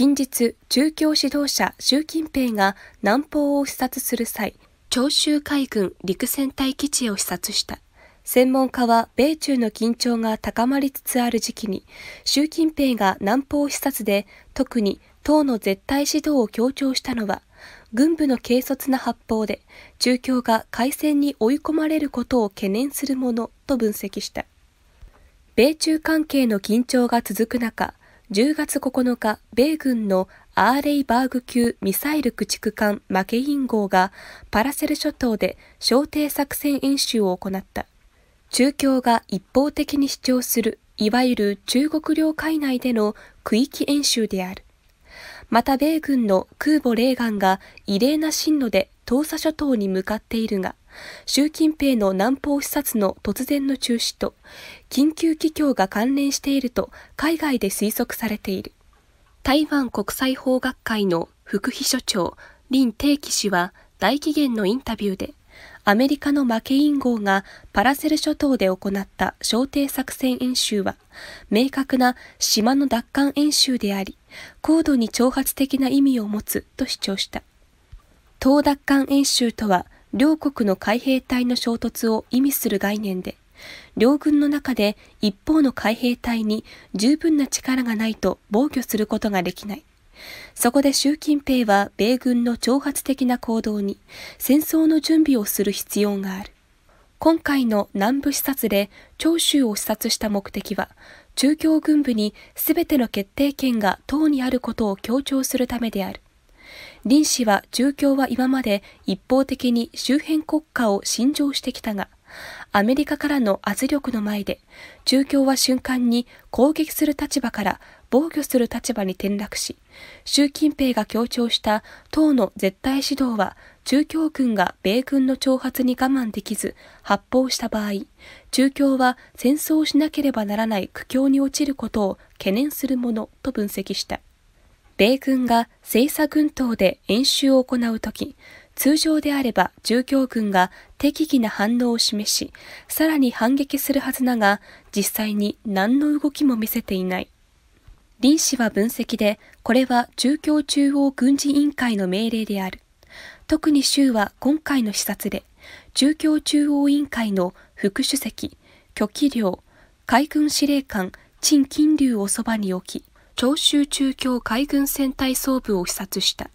近日、中共指導者習近平が南方を視察する際、長州海軍陸戦隊基地を視察した。専門家は米中の緊張が高まりつつある時期に、習近平が南方視察で特に党の絶対指導を強調したのは、軍部の軽率な発砲で、中共が開戦に追い込まれることを懸念するものと分析した。米中関係の緊張が続く中、10月9日、米軍のアーレイバーグ級ミサイル駆逐艦マケイン号がパラセル諸島で小艇作戦演習を行った。中共が一方的に主張する、いわゆる中国領海内での区域演習である。また米軍の空母レーガンが異例な進路で東沙諸島に向かっているが、習近平の南方視察の突然の中止と緊急帰境が関連していると海外で推測されている台湾国際法学会の副秘書長林定期氏は大紀元のインタビューでアメリカの負けン号がパラセル諸島で行った小艇作戦演習は、明確な島の奪還演習であり、高度に挑発的な意味を持つと主張した。東奪還演習とは、両国の海兵隊の衝突を意味する概念で、両軍の中で一方の海兵隊に十分な力がないと防御することができない。そこで習近平は米軍の挑発的な行動に戦争の準備をする必要がある。今回の南部視察で長州を視察した目的は、中共軍部に全ての決定権が党にあることを強調するためである。林氏は中共は今まで一方的に周辺国家を信条してきたが、アメリカからの圧力の前で、中共は瞬間に攻撃する立場から防御する立場に転落し、習近平が強調した党の絶対指導は、中共軍が米軍の挑発に我慢できず発砲した場合、中共は戦争をしなければならない苦境に陥ることを懸念するものと分析した。米軍が政策軍島で演習を行うとき、通常であれば中業軍が適宜な反応を示し、さらに反撃するはずだが、実際に何の動きも見せていない。林氏は分析で、これは中共中央軍事委員会の命令である。特に州は今回の視察で、中共中央委員会の副主席、許紀良、海軍司令官、陳金龍をそばに置き、長州中京海軍戦隊総部を視察した。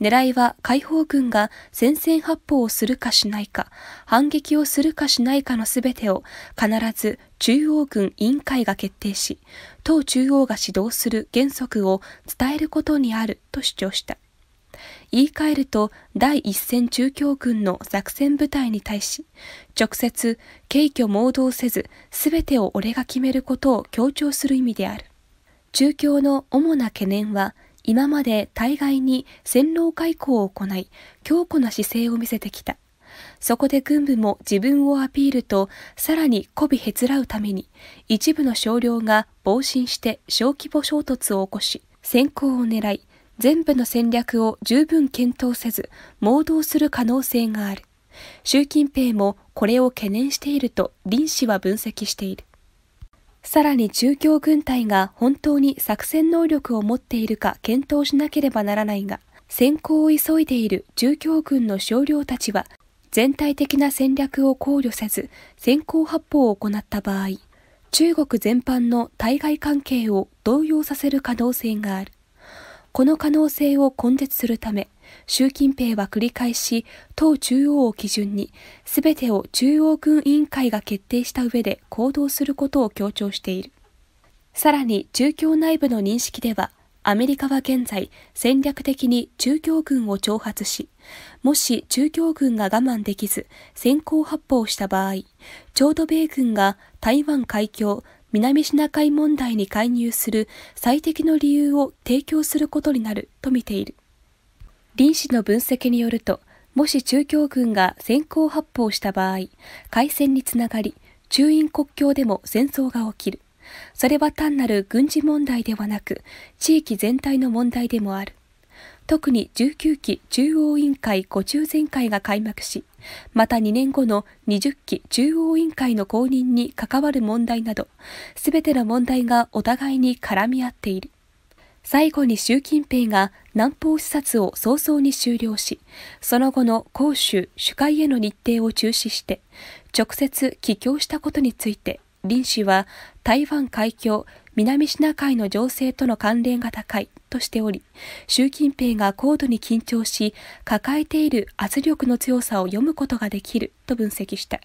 狙いは解放軍が戦線発砲をするかしないか、反撃をするかしないかのすべてを必ず中央軍委員会が決定し、党中央が指導する原則を伝えることにあると主張した。言い換えると第一線中京軍の作戦部隊に対し直接軽挙盲導せず全てを俺が決めることを強調する意味である中共の主な懸念は、今まで対外に戦狼外交を行い、強固な姿勢を見せてきた。そこで軍部も自分をアピールと、さらに媚びへつらうために、一部の少量が暴進して小規模衝突を起こし、先行を狙い、全部の戦略を十分検討せず、盲導する可能性がある。習近平もこれを懸念していると林氏は分析している。さらに中共軍隊が本当に作戦能力を持っているか検討しなければならないが、先行を急いでいる中共軍の少量たちは、全体的な戦略を考慮せず、先行発砲を行った場合、中国全般の対外関係を動揺させる可能性がある。この可能性を根絶するため、習近平は繰り返し、党中央を基準に、すべてを中央軍委員会が決定した上で行動することを強調している。さらに、中共内部の認識では、アメリカは現在、戦略的に中共軍を挑発し、もし中共軍が我慢できず、先行発砲した場合、ちょうど米軍が台湾海峡、南シナ海問題に介入する最適の理由を提供することになると見ている。林氏の分析によると、もし中共軍が先行発砲した場合、開戦につながり、中印国境でも戦争が起きる。それは単なる軍事問題ではなく、地域全体の問題でもある。特に19期中央委員会五中全会が開幕し、また2年後の20期中央委員会の公認に関わる問題など、すべての問題がお互いに絡み合っている。最後に習近平が南方視察を早々に終了し、その後の杭州、主会への日程を中止して、直接帰郷したことについて、林氏は台湾海峡、南シナ海の情勢との関連が高いとしており、習近平が高度に緊張し、抱えている圧力の強さを読むことができると分析した。